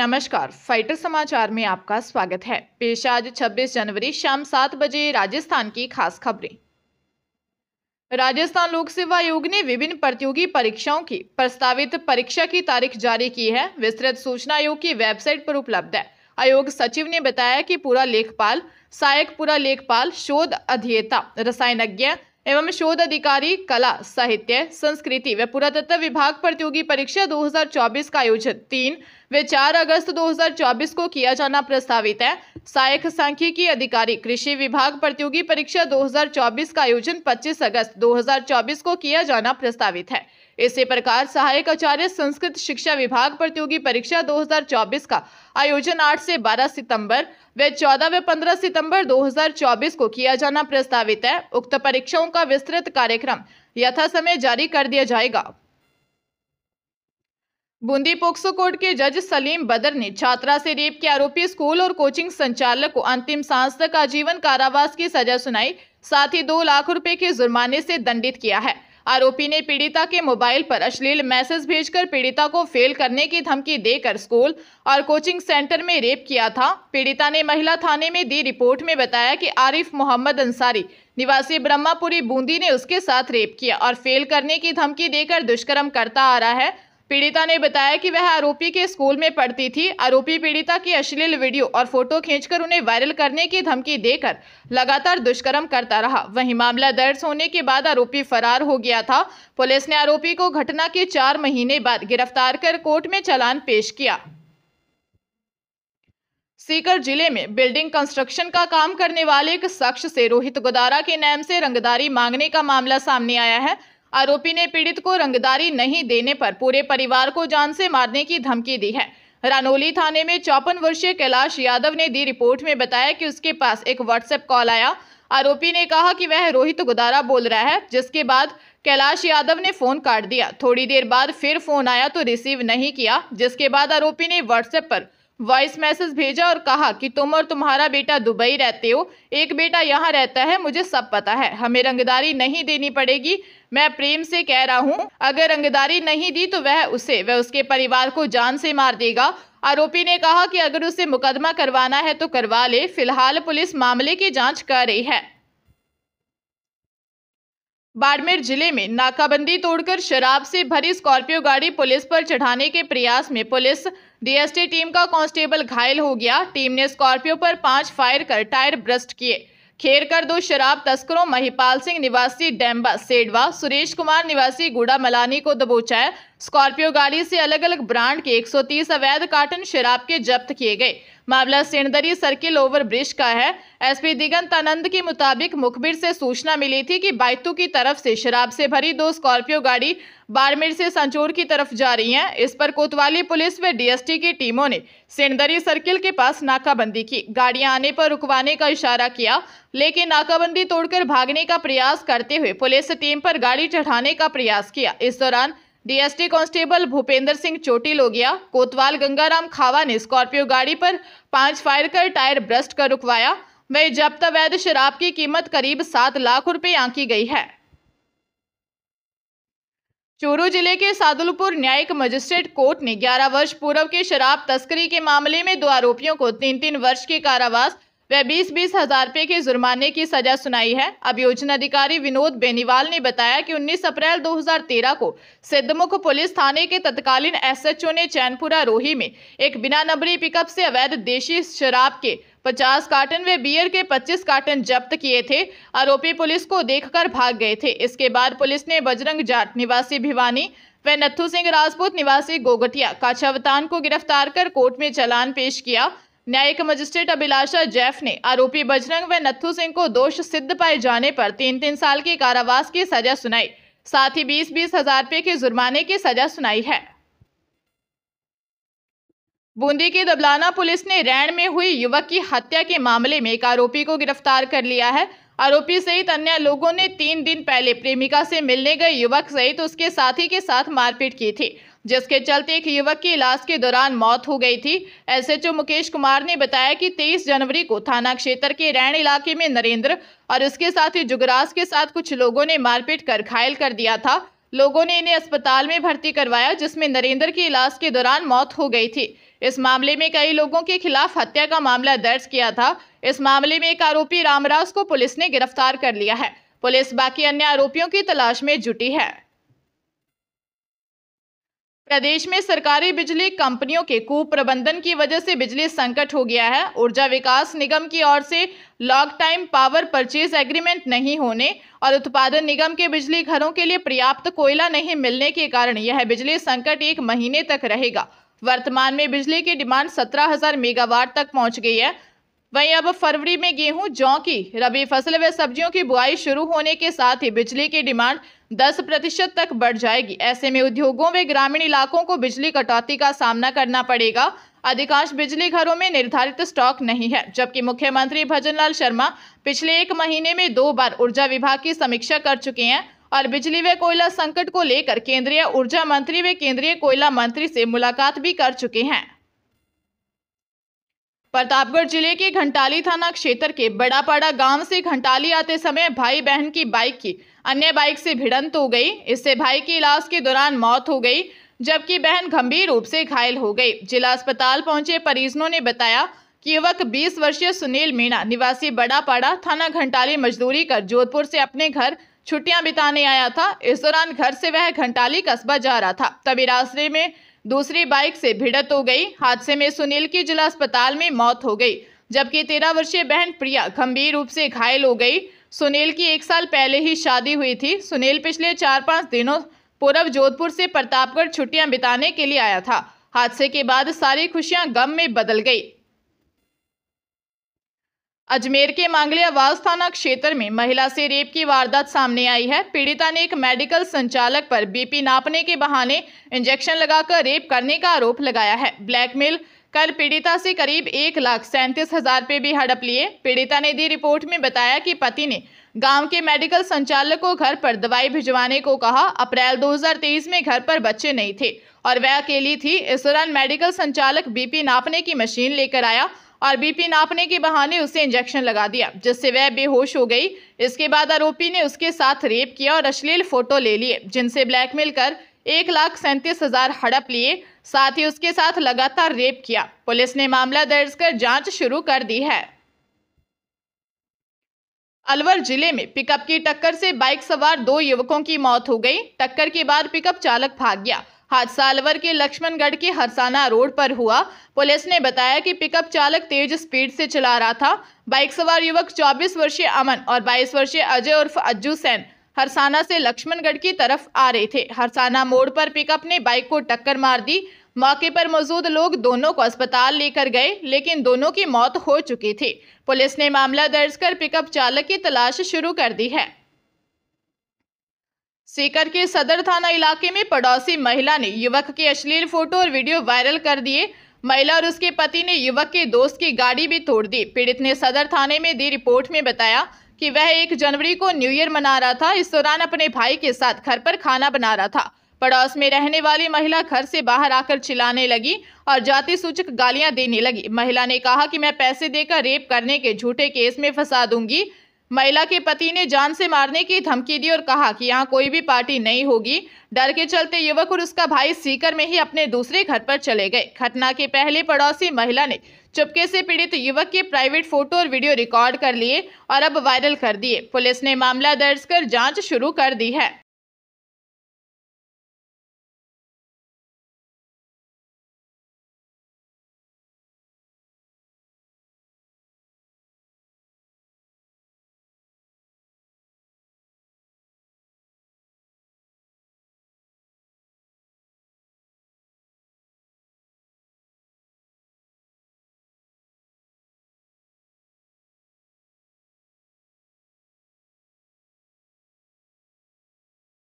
नमस्कार फाइटर समाचार में आपका स्वागत है पेश आज 26 जनवरी शाम सात बजे राजस्थान की खास खबरें राजस्थान लोक सेवा आयोग ने विभिन्न प्रतियोगी परीक्षाओं की प्रस्तावित परीक्षा की तारीख जारी की है विस्तृत सूचना आयोग की वेबसाइट पर उपलब्ध है आयोग सचिव ने बताया कि पूरा लेखपाल सहायक पूरा लेखपाल शोध अध्येता रसायनज्ञ एवं शोध अधिकारी कला साहित्य संस्कृति व पुरातत्व विभाग प्रतियोगी परीक्षा 2024 का आयोजन तीन व चार अगस्त 2024 को किया जाना प्रस्तावित है सहायक सांख्यिकी अधिकारी कृषि विभाग प्रतियोगी परीक्षा 2024 का आयोजन 25 अगस्त 2024 को किया जाना प्रस्तावित है इसी प्रकार सहायक आचार्य संस्कृत शिक्षा विभाग प्रतियोगी परीक्षा 2024 का आयोजन 8 से 12 सितंबर वे 14 व 15 सितंबर 2024 को किया जाना प्रस्तावित है उक्त परीक्षाओं का विस्तृत कार्यक्रम यथासमय जारी कर दिया जाएगा बूंदी पोक्सो कोर्ट के जज सलीम बदर ने छात्रा से रेप के आरोपी स्कूल और कोचिंग संचालक को अंतिम सांस तक आजीवन कारावास की सजा सुनाई साथ ही दो लाख रुपए के जुर्माने से दंडित किया है आरोपी ने पीड़िता के मोबाइल पर अश्लील मैसेज भेजकर पीड़िता को फेल करने की धमकी देकर स्कूल और कोचिंग सेंटर में रेप किया था पीड़िता ने महिला थाने में दी रिपोर्ट में बताया कि आरिफ मोहम्मद अंसारी निवासी ब्रह्मापुरी बूंदी ने उसके साथ रेप किया और फेल करने की धमकी देकर दुष्कर्म करता आ रहा है पीड़िता ने बताया कि वह आरोपी के स्कूल में पढ़ती थी आरोपी पीड़िता की अश्लील वीडियो और फोटो खींचकर उन्हें वायरल करने की धमकी देकर लगातार दुष्कर्म करता रहा वहीं मामला दर्ज होने के बाद आरोपी फरार हो गया था पुलिस ने आरोपी को घटना के चार महीने बाद गिरफ्तार कर कोर्ट में चलान पेश किया सीकर जिले में बिल्डिंग कंस्ट्रक्शन का काम करने वाले एक शख्स से रोहित गोदारा के नाम से रंगदारी मांगने का मामला सामने आया है आरोपी ने पीड़ित को रंगदारी नहीं देने पर पूरे परिवार को जान से मारने की धमकी दी है रानोली थाने में चौपन वर्षीय कैलाश यादव ने दी रिपोर्ट में बताया कि उसके पास एक व्हाट्सएप कॉल आया आरोपी ने कहा कि वह रोहित गुदारा बोल रहा है जिसके बाद कैलाश यादव ने फोन काट दिया थोड़ी देर बाद फिर फोन आया तो रिसीव नहीं किया जिसके बाद आरोपी ने व्हाट्सएप पर वॉइस मैसेज भेजा और कहा कि तुम और तुम्हारा बेटा दुबई रहते हो एक बेटा यहाँ रहता है मुझे सब पता है हमें रंगदारी नहीं देनी पड़ेगी मैं प्रेम से कह रहा हूँ अगर रंगदारी नहीं दी तो वह उसे वह उसके परिवार को जान से मार देगा आरोपी ने कहा कि अगर उसे मुकदमा करवाना है तो करवा ले फिलहाल पुलिस मामले की जाँच कर रही है बाड़मेर जिले में नाकाबंदी तोड़कर शराब से भरी स्कॉर्पियो गाड़ी पुलिस पर चढ़ाने के प्रयास में पुलिस डीएसटी टीम का कांस्टेबल घायल हो गया टीम ने स्कॉर्पियो पर पांच फायर कर टायर ब्रस्ट किए खेर कर दो शराब तस्करों महिपाल सिंह निवासी डैम्बा सेडवा सुरेश कुमार निवासी गुड़ा मलानी को दबोचा स्कॉर्पियो गाड़ी से अलग अलग ब्रांड के 130 अवैध कार्टन शराब के जब्त किए गए मामला सेंदरी सर्किल ओवर ब्रिज का है एसपी दिगंत आनंद के मुताबिक मुखबिर से सूचना मिली थी कि बाइतू की तरफ से शराब से भरी दो स्कॉर्पियो गाड़ी बाड़मेर से संचोर की तरफ जा रही हैं इस पर कोतवाली पुलिस व डीएसटी की टीमों ने सेंदरी सर्किल के पास नाकाबंदी की गाड़ियां आने पर रुकवाने का इशारा किया लेकिन नाकाबंदी तोड़कर भागने का प्रयास करते हुए पुलिस टीम पर गाड़ी चढ़ाने का प्रयास किया इस दौरान डीएसटी कांस्टेबल भूपेंद्र सिंह चोटिल हो गया कोतवाल गंगाराम खावा ने स्कॉर्पियो गाड़ी पर पांच फायर कर टायर ब्रस्ट कर रुकवाया वह जब्त अवैध शराब की कीमत करीब सात लाख रुपए आंकी गई है चूरू जिले के सादुलपुर न्यायिक मजिस्ट्रेट कोर्ट ने 11 वर्ष पूर्व के शराब तस्करी के मामले में दो आरोपियों को तीन तीन वर्ष के कारावास व बीस बीस हजार रुपये के जुर्माने की सजा सुनाई है योजना अधिकारी विनोद बेनीवाल ने बताया कि 19 अप्रैल 2013 को सिद्धमुख पुलिस थाने के तत्कालीन एसएचओ ने चैनपुरा रोही में एक बिना नंबरी पिकअप से अवैध देशी शराब के 50 कार्टन व बियर के 25 कार्टन जब्त किए थे आरोपी पुलिस को देखकर भाग गए थे इसके बाद पुलिस ने बजरंग जाट निवासी भिवानी व नथु सिंह राजपूत निवासी गोगटिया काछावतान को गिरफ्तार कर कोर्ट में चलान पेश किया न्यायिक मजिस्ट्रेट अभिलाषा जैफ ने आरोपी बजरंग व नथु सिंह को दोष सिद्ध पाए जाने पर तीन तीन साल के कारावास की सजा सुनाई साथ ही बीस बीस हजार रुपये के जुर्माने की सजा सुनाई है बूंदी के दबलाना पुलिस ने रैण में हुई युवक की हत्या के मामले में एक आरोपी को गिरफ्तार कर लिया है आरोपी सहित अन्य लोगों ने तीन दिन पहले प्रेमिका से मिलने गए युवक सहित उसके साथी के साथ मारपीट की थी जिसके चलते एक युवक की इलाज के दौरान मौत हो गई थी एसएचओ मुकेश कुमार ने बताया कि 23 जनवरी को थाना क्षेत्र के रैन इलाके में नरेंद्र और उसके साथी जुगराज के साथ कुछ लोगों ने मारपीट कर घायल कर दिया था लोगों ने इन्हें अस्पताल में भर्ती करवाया जिसमें नरेंद्र की इलाज के दौरान मौत हो गई थी इस मामले में कई लोगों के खिलाफ हत्या का मामला दर्ज किया था इस मामले में एक आरोपी रामराज को पुलिस ने गिरफ्तार कर लिया है पुलिस बाकी अन्य आरोपियों की तलाश में जुटी है प्रदेश में सरकारी बिजली कंपनियों के कुप्रबंधन की वजह से बिजली संकट हो गया है ऊर्जा विकास निगम की ओर से lock time power purchase agreement नहीं होने और उत्पादन निगम के बिजली घरों के लिए पर्याप्त कोयला नहीं मिलने के कारण यह बिजली संकट एक महीने तक रहेगा वर्तमान में बिजली की डिमांड सत्रह हजार मेगावाट तक पहुँच गई है वहीं अब फरवरी में गेहूं जौ की रबी फसल व सब्जियों की बुआई शुरू होने के साथ ही बिजली की डिमांड 10 प्रतिशत तक बढ़ जाएगी ऐसे में उद्योगों व ग्रामीण इलाकों को बिजली कटौती का सामना करना पड़ेगा अधिकांश बिजली घरों में निर्धारित स्टॉक नहीं है जबकि मुख्यमंत्री भजनलाल शर्मा पिछले एक महीने में दो बार ऊर्जा विभाग की समीक्षा कर चुके हैं और बिजली व कोयला संकट को लेकर केंद्रीय ऊर्जा मंत्री व केंद्रीय कोयला मंत्री से मुलाकात भी कर चुके हैं प्रतापगढ़ जिले के घंटाली थाना क्षेत्र के बड़ापाड़ा गांव से घंटाली आते समय भाई बहन की बाइक की अन्य बाइक से भिड़ंत हो गई इससे भाई की इलाज के दौरान मौत हो गई जबकि बहन गंभीर रूप से घायल हो गई जिला अस्पताल पहुंचे परिजनों ने बताया कि युवक 20 वर्षीय सुनील मीणा निवासी बड़ापाड़ा थाना घंटाली मजदूरी कर जोधपुर से अपने घर छुट्टियां बिताने आया था इस दौरान घर से वह घंटाली कस्बा जा रहा था तभी रास्ते में दूसरी बाइक से भिड़त हो गई हादसे में सुनील की जिला अस्पताल में मौत हो गई जबकि तेरह वर्षीय बहन प्रिया गंभीर रूप से घायल हो गई सुनील की एक साल पहले ही शादी हुई थी सुनील पिछले चार पाँच दिनों पूर्व जोधपुर से प्रतापगढ़ छुट्टियां बिताने के लिए आया था हादसे के बाद सारी खुशियां गम में बदल गई अजमेर के मांगलियावास थाना क्षेत्र में महिला से रेप की वारदात सामने आई है पीड़िता ने एक मेडिकल संचालक पर बीपी नापने के बहाने इंजेक्शन लगाकर रेप करने का आरोप लगाया है ब्लैकमेल कर पीड़िता से करीब एक लाख सैंतीस हजार रुपये भी हड़प लिए पीड़िता ने दी रिपोर्ट में बताया कि पति ने गांव के मेडिकल संचालक को घर पर दवाई भिजवाने को कहा अप्रैल 2023 में घर पर बच्चे नहीं थे और वह अकेली थी इस दौरान मेडिकल संचालक बीपी नापने की मशीन लेकर आया और बीपी नापने के बहाने उसे इंजेक्शन लगा दिया जिससे वह बेहोश हो गई इसके बाद आरोपी ने उसके साथ रेप किया और अश्लील फोटो ले लिए जिनसे ब्लैकमेल कर एक लाख सैंतीस हजार हड़प लिए साथ ही उसके साथ लगातार रेप किया पुलिस ने मामला दर्ज कर जांच शुरू कर दी है अलवर जिले में पिकअप की टक्कर से बाइक सवार दो युवकों की मौत हो गई टक्कर के बाद पिकअप चालक भाग गया हादसा अलवर के लक्ष्मणगढ़ के हरसाना रोड पर हुआ पुलिस ने बताया कि पिकअप चालक तेज स्पीड से चला रहा था बाइक सवार युवक 24 वर्षीय अमन और 22 वर्षीय अजय उर्फ अज्जू सेन हरसाना से लक्ष्मणगढ़ की तरफ आ रहे थे हरसाना मोड़ पर पिकअप ने बाइक को टक्कर मार दी मौके पर मौजूद लोग दोनों को अस्पताल लेकर गए लेकिन दोनों की मौत हो चुकी थी पुलिस ने मामला दर्ज कर पिकअप चालक की तलाश शुरू कर दी है सीकर के सदर थाना इलाके में पड़ोसी महिला ने युवक के अश्लील फोटो और वीडियो वायरल कर दिए महिला और उसके पति ने युवक के दोस्त की गाड़ी भी तोड़ दी पीड़ित ने सदर थाने में दी रिपोर्ट में बताया कि वह एक जनवरी को न्यू ईयर मना रहा था इस दौरान अपने भाई के साथ घर पर खाना बना रहा था पड़ोस में रहने वाली महिला घर से बाहर आकर चिल्लाने लगी और जाति सूचक गालियां देने लगी महिला ने कहा कि मैं पैसे देकर रेप करने के झूठे केस में फंसा दूंगी महिला के पति ने जान से मारने की धमकी दी और कहा कि यहाँ कोई भी पार्टी नहीं होगी डर के चलते युवक और उसका भाई सीकर में ही अपने दूसरे घर पर चले गए घटना के पहले पड़ोसी महिला ने चुपके से पीड़ित युवक के प्राइवेट फोटो और वीडियो रिकॉर्ड कर लिए और अब वायरल कर दिए पुलिस ने मामला दर्ज कर जाँच शुरू कर दी है